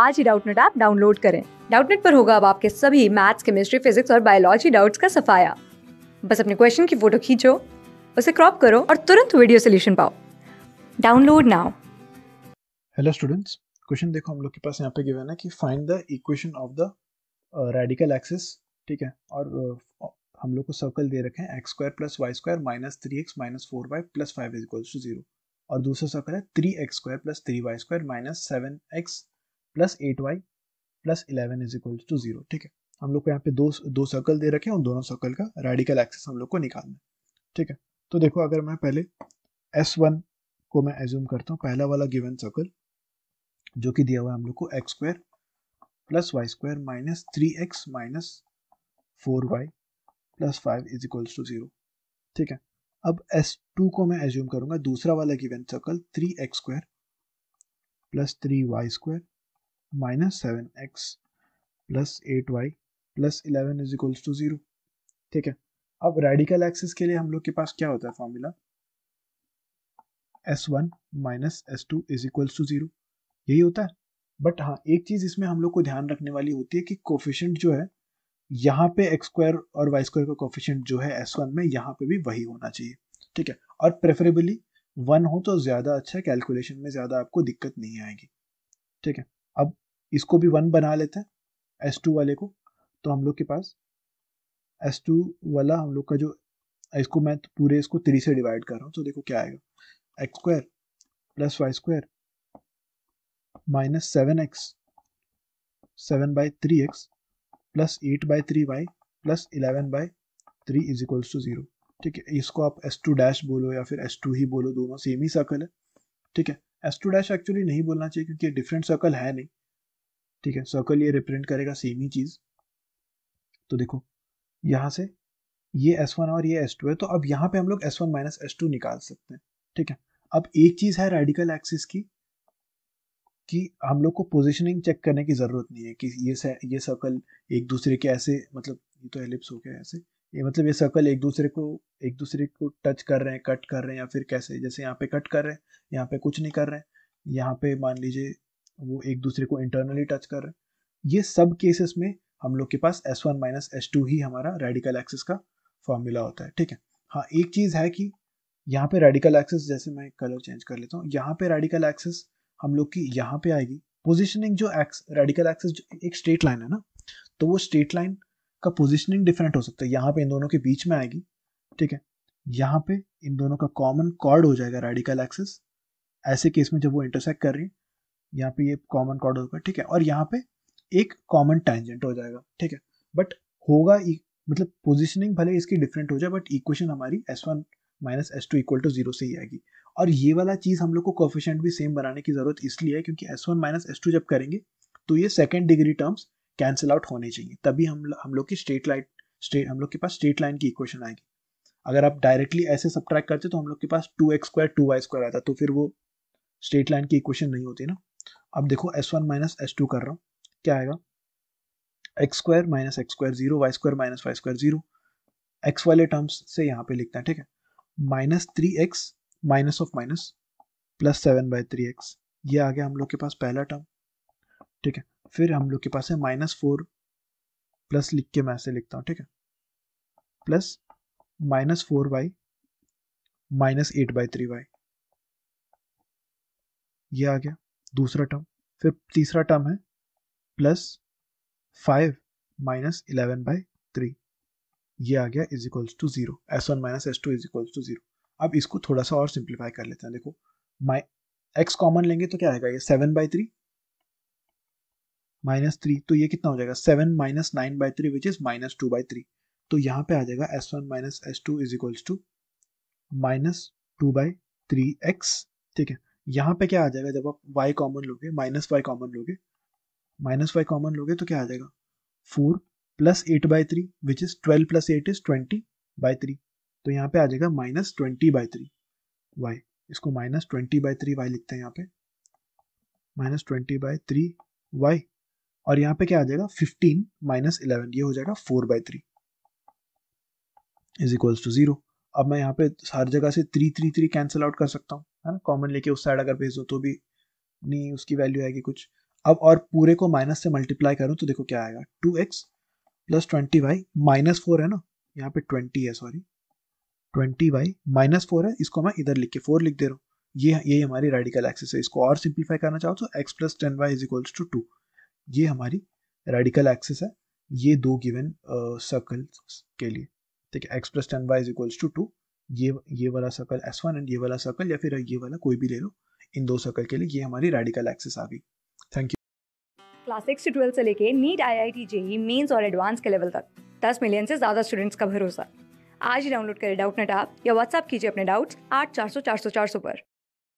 आज ही Doubtnut app download करें डाउटनेट पर होगा अब आपके सभी मैथ्स केमिस्ट्री फिजिक्स और बायोलॉजी डाउट्स का सफाया बस अपने क्वेश्चन की फोटो खींचो उसे क्रॉप करो और तुरंत वीडियो सोल्यूशन पाओ download now hello students question देखो हम लोग के पास यहाँ पे गिवन है कि find the equation of the radical axis ठीक है और uh, हम लोग को सर्कल दे रखे हैं x square plus y square minus three x minus four y plus five is equals to zero और दूसरा सर्कल है three x square plus three y square minus seven x plus eight y plus eleven is equal to zero ठीक है हम लोग को यहाँ पे दो दो सर्कल दे रखे हैं उन दोनों सर्कल का रेडिकल एक्सेस हम लोग को निकालना है ठीक है तो देखो अगर मैं पहले एस वन को मैं एज्यूम करता हूँ पहला वाला गिवन सर्कल जो कि दिया हुआ है हम लोग को x square plus y square minus three x minus four y plus five is equals to zero ठीक है अब एस टू को मैं एज्यूम करूंगा दूसरा वाला given circle three x square plus three y square minus 7x plus eight y plus eleven is equals to zero ठीक है अब रेडिकल एक्सिस के लिए हम लोग के पास क्या होता है formula S one minus S two is equals to zero यही होता है बट हाँ एक चीज इसमें हम लोग को ध्यान रखने वाली होती है कि कोफिशेंट जो है यहाँ पे एक्स स्क्वायर और वाई स्क्वायर का कोफिशेंट जो है एस वन में यहाँ पे भी वही होना चाहिए ठीक है और प्रेफरेबली वन हो तो ज्यादा अच्छा है कैलकुलेशन में ज्यादा आपको दिक्कत नहीं आएगी ठीक है अब इसको भी वन बना लेते हैं एस टू वाले को तो हम लोग के पास एस टू वाला हम लोग का जो इसको मैं तो पूरे इसको थ्री से डिवाइड कर रहा हूँ तो देखो क्या आएगा x square plus y square minus seven x seven by three x plus eight by three y plus eleven by three is equals to zero ठीक है इसको आप एस टू डैश बोलो या फिर एस टू ही बोलो दोनों सेम ही circle है ठीक है एस टू डैश एक्चुअली नहीं बोलना चाहिए क्योंकि डिफरेंट सर्कल है नहीं ठीक है सर्कल ये रिप्रेजेंट करेगा सेम ही चीज़ तो देखो यहां से ये एस वन और ये एस टू है तो अब यहाँ पे हम लोग S one minus S two निकाल सकते हैं ठीक है अब एक चीज़ है रेडिकल एक्सिस की कि हम लोग को पोजिशनिंग चेक करने की ज़रूरत नहीं है कि ये ये सर्कल एक दूसरे के ऐसे मतलब ये तो एलिप्स हो गया ऐसे ये मतलब ये सर्कल एक दूसरे को एक दूसरे को टच कर रहे हैं कट कर रहे हैं या फिर कैसे जैसे यहाँ पे कट कर रहे हैं यहाँ पे कुछ नहीं कर रहे हैं यहाँ पे मान लीजिए वो एक दूसरे को इंटरनली टच कर रहे हैं ये सब केसेस में हम लोग के पास S one minus S two ही हमारा रेडिकल एक्सेस का फॉर्मूला होता है ठीक है हाँ एक चीज़ है कि यहाँ पे रेडिकल एक्सेस जैसे मैं कलर चेंज कर लेता हूँ यहाँ पे रेडिकल एक्सेस हम लोग की यहाँ पे आएगी पोजिशनिंग जो एक्स रेडिकल एक्सेस एक स्ट्रेट लाइन है ना तो वो स्ट्रेट लाइन का पोजिशनिंग डिफरेंट हो सकता है यहाँ पे इन दोनों के बीच में आएगी ठीक है यहाँ पे इन दोनों का कॉमन कॉर्ड हो जाएगा रेडिकल एक्सेस ऐसे केस में जब वो इंटरसेक्ट कर रही है यहाँ पे ये कॉमन कॉर्ड होगा ठीक है और यहाँ पे एक कॉमन टेंजेंट हो जाएगा ठीक है बट होगा e, मतलब पोजिशनिंग भले इसकी डिफरेंट हो जाए बट इक्वेशन हमारी S one minus S two equal to zero से ही आएगी और ये वाला चीज़ हम लोग को कोफिशेंट भी सेम बनाने की ज़रूरत इसलिए है क्योंकि S one minus S two जब करेंगे तो ये second degree terms cancel out होने चाहिए तभी हम हम लोग की स्ट्रेट लाइन स्ट्रेट हम लोग के पास स्ट्रेट लाइन की इक्वेशन आएगी अगर आप डायरेक्टली ऐसे सब करते तो हम लोग के पास two x square two y square आता तो फिर वो स्ट्रेट लाइन की इक्वेशन नहीं होती ना अब देखो S one minus S two कर रहा हूँ क्या आएगा x square minus x square zero y square minus y square zero x वाले टर्म्स से यहाँ पे लिखते हैं ठीक है minus three x minus of minus plus seven by three x ये आ गया हम लोग के पास पहला टर्म ठीक है फिर हम लोग के पास है माइनस फोर प्लस लिख के मैं ऐसे लिखता हूँ ठीक है plus minus four by minus eight by three by ये आ गया दूसरा टर्म फिर तीसरा टर्म है plus five minus eleven by three ये आ गया is equals to zero S one minus S two is equals to zero अब इसको थोड़ा सा और सिंप्लीफाई कर लेते हैं देखो माइ एक्स कॉमन लेंगे तो क्या आएगा ये seven by three minus three तो ये कितना हो जाएगा seven minus nine by three which is minus two by three तो यहाँ पे आ जाएगा S one minus S two is equals to minus two by three x ठीक है यहाँ पे क्या आ जाएगा जब आप वाई कॉमन लोगे माइनस वाई कॉमन लोगे माइनस वाई कॉमन लोगे तो क्या आ जाएगा four plus eight by three which is twelve plus eight is twenty by three तो यहाँ पे आ जाएगा minus twenty by three y इसको minus twenty by three y लिखते हैं यहाँ पे minus twenty by three y और यहाँ पे क्या आ जाएगा फिफ्टीन माइनस इलेवन ये हो जाएगा four by three is equals to zero अब मैं यहाँ पे हर जगह से three three three cancel out कर सकता हूँ है ना कॉमन लेके उस साइड अगर भेज दो तो भी नहीं उसकी वैल्यू आएगी कुछ अब और पूरे को माइनस से मल्टीप्लाई करूँ तो देखो क्या आएगा two x plus twenty y minus four है ना यहाँ पे ट्वेंटी है sorry twenty y minus four है इसको मैं इधर लिख के फोर लिख दे रहा हूँ ये यही हमारी रेडिकल एक्सेस है इसको और सिंप्लीफाई करना चाहो तो x plus ten y is equals to two ये हमारी रेडिकल एक्सेस है ये दो गिवन सर्कल uh, के लिए ठीक है x plus ten y is equals to two ये ये वाला सर्कल एस वन एंड ये वाला सर्कल या फिर ये वाला कोई भी ले लो इन दो सर्कल के लिए ये हमारी रेडिकल एक्सेस आ गई थैंक यू क्लास सिक्स से ट्वेल्थ से लेके NEET I I T JEE mains और एडवांस के लेवल तक दस मिलियन से ज़्यादा स्टूडेंट्स का भरोसा आज ही डाउनलोड करें डाउट नेट आप या व्हाट्सअप कीजिए अपने डाउट्स आठ चार सौ चार सौ चार सौ पर